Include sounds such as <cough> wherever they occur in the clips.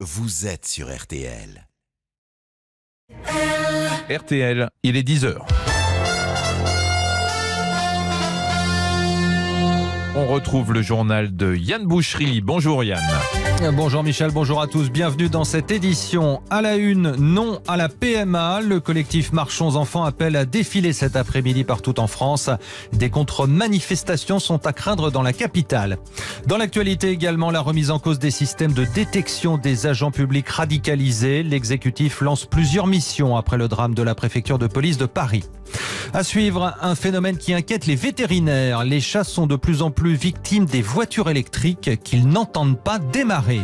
Vous êtes sur RTL. RTL, il est 10h. on retrouve le journal de Yann Boucherie. Bonjour Yann. Bonjour Michel, bonjour à tous. Bienvenue dans cette édition à la une, non à la PMA. Le collectif Marchons Enfants appelle à défiler cet après-midi partout en France. Des contre-manifestations sont à craindre dans la capitale. Dans l'actualité également, la remise en cause des systèmes de détection des agents publics radicalisés. L'exécutif lance plusieurs missions après le drame de la préfecture de police de Paris. À suivre, un phénomène qui inquiète les vétérinaires. Les chats sont de plus en plus victimes des voitures électriques qu'ils n'entendent pas démarrer.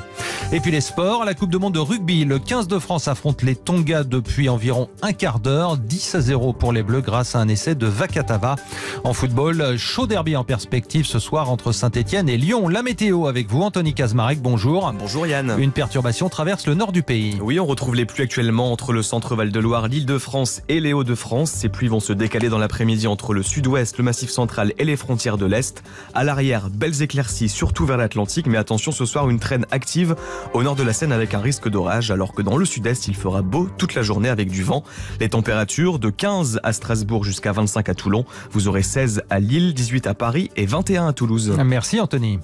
Et puis les sports, la Coupe de Monde de rugby, le 15 de France affronte les Tonga depuis environ un quart d'heure, 10 à 0 pour les Bleus grâce à un essai de Vakatava. En football, chaud derby en perspective ce soir entre Saint-Etienne et Lyon. La météo avec vous, Anthony Kazmarek, bonjour. Bonjour Yann. Une perturbation traverse le nord du pays. Oui, on retrouve les pluies actuellement entre le centre Val-de-Loire, l'île de France et les Hauts-de-France. Ces pluies se décaler dans l'après-midi entre le sud-ouest, le massif central et les frontières de l'Est. À l'arrière, belles éclaircies, surtout vers l'Atlantique, mais attention ce soir, une traîne active au nord de la Seine avec un risque d'orage, alors que dans le sud-est, il fera beau toute la journée avec du vent. Les températures de 15 à Strasbourg jusqu'à 25 à Toulon. Vous aurez 16 à Lille, 18 à Paris et 21 à Toulouse. Merci Anthony.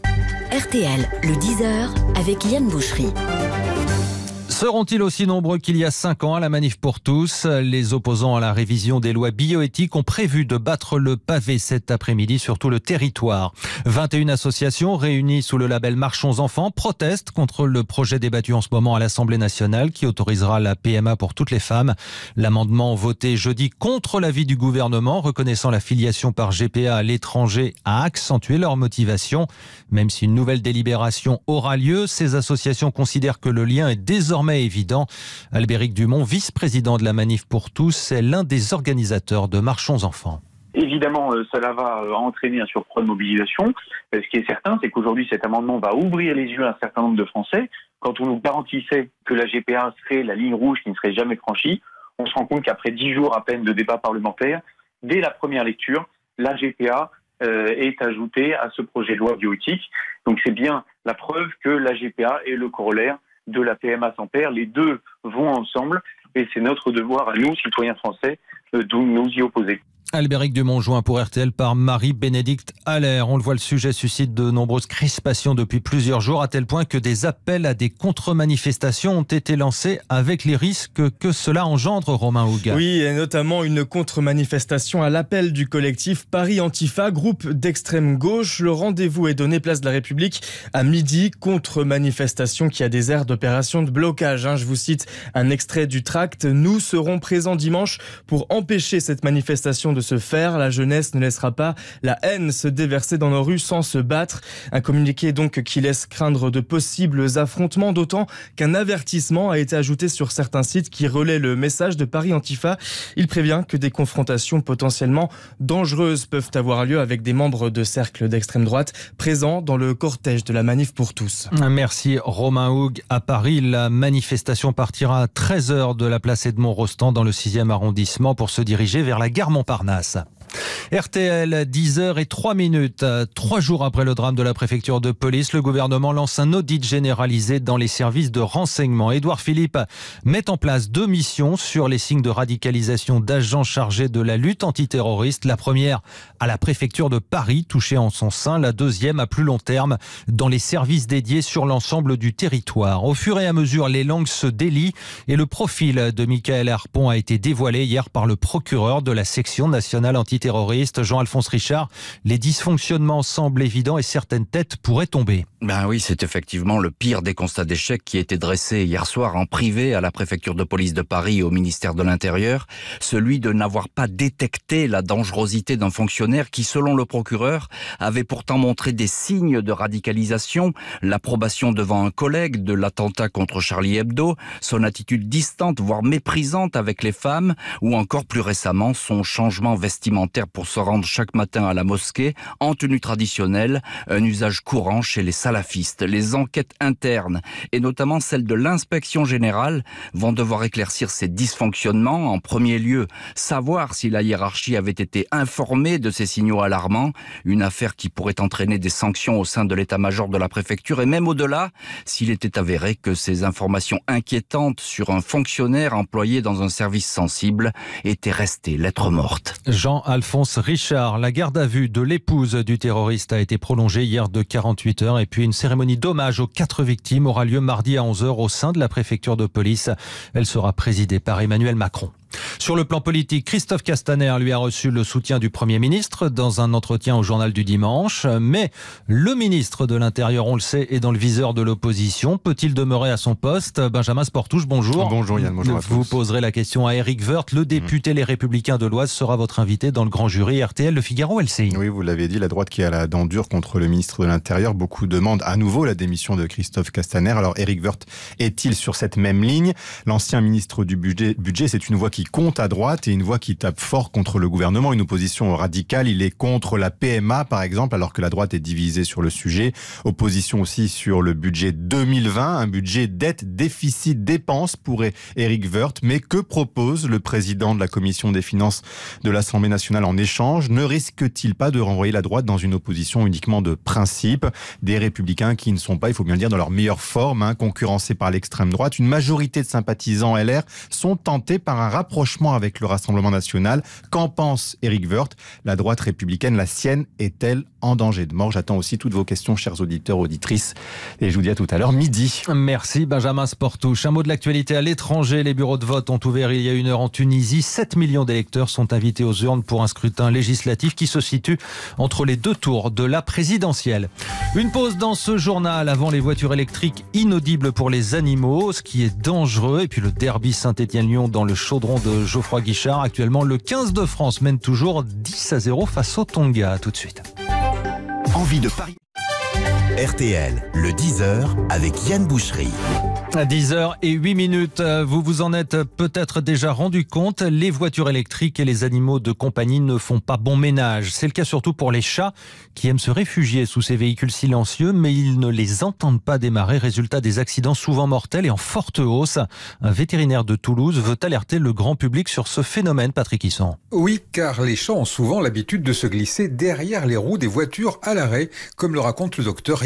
RTL, le 10h, avec Yann Boucherie. Seront-ils aussi nombreux qu'il y a cinq ans à la manif pour tous Les opposants à la révision des lois bioéthiques ont prévu de battre le pavé cet après-midi sur tout le territoire. 21 associations réunies sous le label Marchons enfants protestent contre le projet débattu en ce moment à l'Assemblée nationale qui autorisera la PMA pour toutes les femmes. L'amendement voté jeudi contre l'avis du gouvernement reconnaissant la filiation par GPA à l'étranger a accentué leur motivation. Même si une nouvelle délibération aura lieu, ces associations considèrent que le lien est désormais évident. Albéric Dumont, vice-président de la Manif pour tous, est l'un des organisateurs de Marchons Enfants. Évidemment, euh, cela va euh, entraîner un surcroît de mobilisation. Euh, ce qui est certain, c'est qu'aujourd'hui, cet amendement va ouvrir les yeux à un certain nombre de Français. Quand on nous garantissait que la GPA serait la ligne rouge qui ne serait jamais franchie, on se rend compte qu'après dix jours à peine de débat parlementaire, dès la première lecture, la GPA est ajoutée à ce projet de loi bioéthique. Donc c'est bien la preuve que la GPA est le corollaire de la PMA sans père. Les deux vont ensemble et c'est notre devoir à nous, citoyens français, euh, de nous y opposer. Albéric Dumont joint pour RTL par Marie-Bénédicte Allaire. On le voit, le sujet suscite de nombreuses crispations depuis plusieurs jours, à tel point que des appels à des contre-manifestations ont été lancés avec les risques que cela engendre, Romain Houga. Oui, et notamment une contre-manifestation à l'appel du collectif Paris Antifa, groupe d'extrême gauche. Le rendez-vous est donné place de la République à midi, contre-manifestation qui a des airs d'opération de blocage. Hein. Je vous cite un extrait du tract. Nous serons présents dimanche pour empêcher cette manifestation de se faire. La jeunesse ne laissera pas la haine se déverser dans nos rues sans se battre. Un communiqué donc qui laisse craindre de possibles affrontements, d'autant qu'un avertissement a été ajouté sur certains sites qui relaient le message de Paris Antifa. Il prévient que des confrontations potentiellement dangereuses peuvent avoir lieu avec des membres de cercles d'extrême droite présents dans le cortège de la manif pour tous. Merci Romain Houg. À Paris, la manifestation partira à 13h de la place Edmond-Rostand dans le 6e arrondissement pour se diriger vers la gare Montparnasse. Montparnasse. RTL, 10h et 3 minutes. Euh, trois jours après le drame de la préfecture de police, le gouvernement lance un audit généralisé dans les services de renseignement. Édouard Philippe met en place deux missions sur les signes de radicalisation d'agents chargés de la lutte antiterroriste. La première à la préfecture de Paris, touchée en son sein. La deuxième à plus long terme dans les services dédiés sur l'ensemble du territoire. Au fur et à mesure, les langues se délient et le profil de Michael Harpon a été dévoilé hier par le procureur de la section nationale antiterroriste Terroriste Jean-Alphonse Richard, les dysfonctionnements semblent évidents et certaines têtes pourraient tomber. Ben oui, c'est effectivement le pire des constats d'échec qui a été dressé hier soir en privé à la préfecture de police de Paris et au ministère de l'Intérieur, celui de n'avoir pas détecté la dangerosité d'un fonctionnaire qui, selon le procureur, avait pourtant montré des signes de radicalisation, l'approbation devant un collègue de l'attentat contre Charlie Hebdo, son attitude distante, voire méprisante avec les femmes, ou encore plus récemment son changement vestimentaire pour se rendre chaque matin à la mosquée en tenue traditionnelle, un usage courant chez les salafistes. Les enquêtes internes et notamment celles de l'inspection générale vont devoir éclaircir ces dysfonctionnements. En premier lieu, savoir si la hiérarchie avait été informée de ces signaux alarmants, une affaire qui pourrait entraîner des sanctions au sein de l'état-major de la préfecture et même au-delà s'il était avéré que ces informations inquiétantes sur un fonctionnaire employé dans un service sensible étaient restées lettre morte Jean Al Alphonse Richard. La garde à vue de l'épouse du terroriste a été prolongée hier de 48 heures et puis une cérémonie d'hommage aux quatre victimes aura lieu mardi à 11h au sein de la préfecture de police. Elle sera présidée par Emmanuel Macron. Sur le plan politique, Christophe Castaner lui a reçu le soutien du Premier ministre dans un entretien au journal du dimanche. Mais le ministre de l'Intérieur, on le sait, est dans le viseur de l'opposition. Peut-il demeurer à son poste Benjamin Sportouche, bonjour. Bonjour Yann, bonjour à tous. Vous poserez la question à Eric Woerth, le député Les Républicains de l'Oise sera votre invité dans le grand jury RTL Le Figaro LCI. Oui, vous l'avez dit, la droite qui a la dent dure contre le ministre de l'Intérieur. Beaucoup demandent à nouveau la démission de Christophe Castaner. Alors Eric Woerth est-il sur cette même ligne L'ancien ministre du budget, budget c'est une voix qui compte à droite et une voix qui tape fort contre le gouvernement, une opposition radicale. Il est contre la PMA, par exemple, alors que la droite est divisée sur le sujet. Opposition aussi sur le budget 2020, un budget dette, déficit, dépenses pour Eric Woerth. Mais que propose le président de la Commission des finances de l'Assemblée nationale en échange Ne risque-t-il pas de renvoyer la droite dans une opposition uniquement de principe Des républicains qui ne sont pas, il faut bien le dire, dans leur meilleure forme, hein, concurrencés par l'extrême droite. Une majorité de sympathisants LR sont tentés par un rapprochement avec le Rassemblement national. Qu'en pense Eric Woerth La droite républicaine, la sienne, est-elle en danger de mort. J'attends aussi toutes vos questions, chers auditeurs, auditrices. Et je vous dis à tout à l'heure, midi. Merci, Benjamin Sportouche. Un mot de l'actualité à l'étranger. Les bureaux de vote ont ouvert il y a une heure en Tunisie. 7 millions d'électeurs sont invités aux urnes pour un scrutin législatif qui se situe entre les deux tours de la présidentielle. Une pause dans ce journal avant les voitures électriques inaudibles pour les animaux, ce qui est dangereux. Et puis le derby Saint-Étienne-Lyon dans le chaudron de Geoffroy Guichard. Actuellement, le 15 de France mène toujours 10 à 0 face au Tonga. tout de suite. Envie de Paris. RTL, le 10h avec Yann Boucherie. À 10h et 8 minutes, euh, vous vous en êtes peut-être déjà rendu compte, les voitures électriques et les animaux de compagnie ne font pas bon ménage. C'est le cas surtout pour les chats qui aiment se réfugier sous ces véhicules silencieux, mais ils ne les entendent pas démarrer. Résultat des accidents souvent mortels et en forte hausse. Un vétérinaire de Toulouse veut alerter le grand public sur ce phénomène, Patrick Hisson. Oui, car les chats ont souvent l'habitude de se glisser derrière les roues des voitures à l'arrêt, comme le raconte le docteur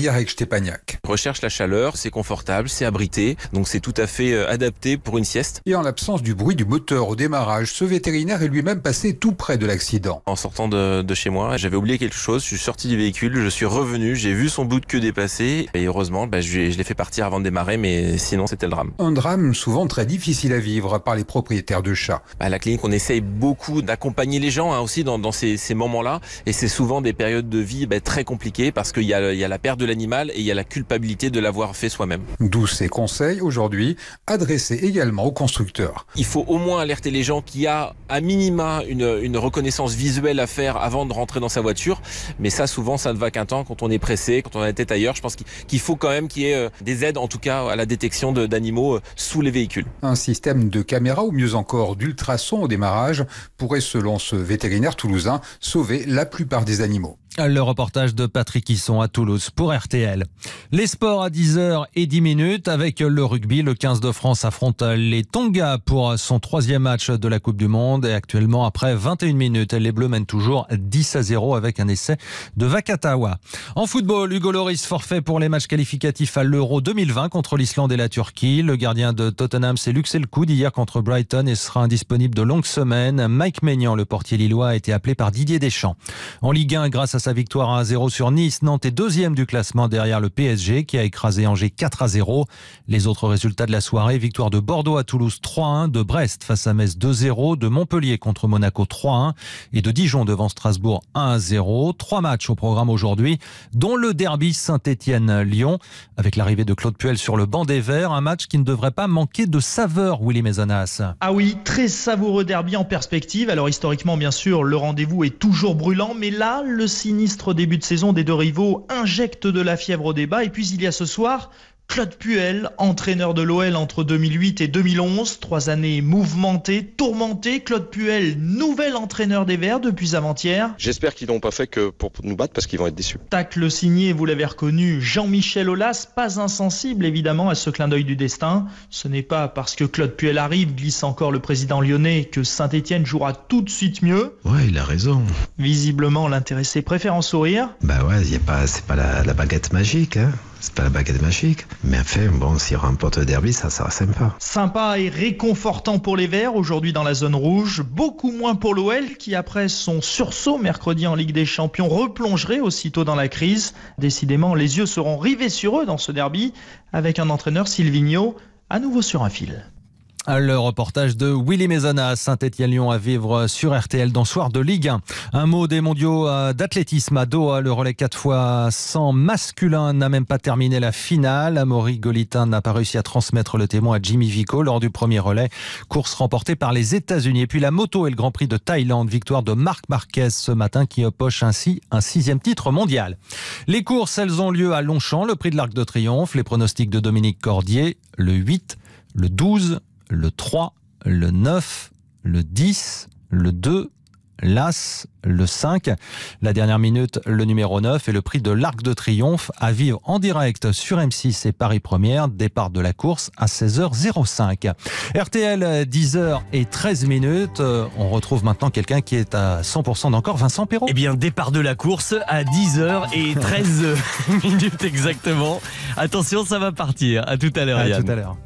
Recherche la chaleur, c'est confortable, c'est abrité, donc c'est tout à fait euh, adapté pour une sieste. Et en l'absence du bruit du moteur au démarrage, ce vétérinaire est lui-même passé tout près de l'accident. En sortant de, chez moi, j'avais oublié quelque chose, je suis sorti du véhicule, je suis revenu, j'ai vu son bout de queue dépasser et heureusement, bah, je, l'ai fait partir avant de démarrer, mais sinon c'était le drame. Un drame souvent très difficile à vivre par les propriétaires de chats. À bah, la clinique, on essaye beaucoup d'accompagner les gens hein, aussi dans, ces, moments-là et c'est souvent des périodes de vie bah, très compliquées parce qu'il y, a la perte de la et il y a la culpabilité de l'avoir fait soi-même. D'où ces conseils aujourd'hui adressés également aux constructeurs. Il faut au moins alerter les gens qui a à minima une, reconnaissance visuelle à faire avant de rentrer dans sa voiture. Mais ça, souvent, ça ne va qu'un temps quand on est pressé, quand on a la tête ailleurs. Je pense qu'il faut quand même qu'il y ait euh, des aides, en tout cas, à la détection d'animaux euh, sous les véhicules. Un système de caméra ou mieux encore d'ultrasons au démarrage pourrait, selon ce vétérinaire toulousain, sauver la plupart des animaux. Le reportage de Patrick Hisson à Toulouse pour RTL. Les sports à 10h et 10 minutes avec le rugby. Le 15 de France affronte les Tonga pour son troisième match de la Coupe du Monde. Et actuellement, après 21 minutes, les Bleus mènent toujours 10 à 0 avec un essai de Vakatawa. En football, Hugo Loris forfait pour les matchs qualificatifs à l'Euro 2020 contre l'Islande et la Turquie. Le gardien de Tottenham s'est luxé le coude hier contre Brighton et sera indisponible de longues semaines. Mike Maignan, le portier lillois, a été appelé par Didier Deschamps. En Ligue 1, grâce à sa victoire 1-0 sur Nice. Nantes est deuxième du classement derrière le PSG qui a écrasé Angers 4-0. Les autres résultats de la soirée, victoire de Bordeaux à Toulouse 3-1, de Brest face à Metz 2-0, de Montpellier contre Monaco 3-1 et de Dijon devant Strasbourg 1-0. Trois matchs au programme aujourd'hui, dont le derby Saint-Étienne-Lyon avec l'arrivée de Claude Puel sur le banc des Verts, un match qui ne devrait pas manquer de saveur, Willy Mézanas. Ah oui, très savoureux derby en perspective. Alors historiquement, bien sûr, le rendez-vous est toujours brûlant, mais là, le signe ministre début de saison des deux rivaux injecte de la fièvre au débat. Et puis il y a ce soir Claude Puel, entraîneur de l'OL entre 2008 et 2011, trois années mouvementées, tourmentées. Claude Puel, nouvel entraîneur des Verts depuis avant-hier. J'espère qu'ils n'ont pas fait que pour nous battre parce qu'ils vont être déçus. Tac, le signé, vous l'avez reconnu, Jean-Michel Aulas, pas insensible évidemment à ce clin d'œil du destin. Ce n'est pas parce que Claude Puel arrive, glisse encore le président lyonnais, que Saint-Etienne jouera tout de suite mieux. Ouais, il a raison. Visiblement, l'intéressé préfère en sourire. Bah ouais, y pas, c'est pas la, la baguette magique, hein c'est pas la baguette magique. Mais enfin, bon, si on remporte le derby, ça sera sympa. Sympa et réconfortant pour les Verts aujourd'hui dans la zone rouge. Beaucoup moins pour l'OL qui, après son sursaut mercredi en Ligue des Champions, replongerait aussitôt dans la crise. Décidément, les yeux seront rivés sur eux dans ce derby avec un entraîneur Silvigno à nouveau sur un fil. Le reportage de Willy Mézana, à Saint-Étienne-Lyon à vivre sur RTL dans Soir de Ligue 1. Un mot des mondiaux euh, d'athlétisme à Doha. Le relais 4 fois 100 masculin n'a même pas terminé la finale. Amaury Golitin n'a pas réussi à transmettre le témoin à Jimmy Vico lors du premier relais. Course remportée par les États-Unis. Et puis la moto et le Grand Prix de Thaïlande. Victoire de Marc Marquez ce matin qui poche ainsi un sixième titre mondial. Les courses, elles ont lieu à Longchamp. Le prix de l'Arc de Triomphe. Les pronostics de Dominique Cordier. Le 8, le 12, le 3, le 9, le 10, le 2, l'As, le 5. La dernière minute, le numéro 9 et le prix de l'Arc de Triomphe à vivre en direct sur M6 et Paris Première. Départ de la course à 16h05. RTL 10h et 13 minutes. Euh, on retrouve maintenant quelqu'un qui est à 100% d'encore, Vincent Perrault. Eh bien, départ de la course à 10h et 13 <laughs> minutes exactement. Attention, ça va partir. À tout à l'heure, À tout à l'heure.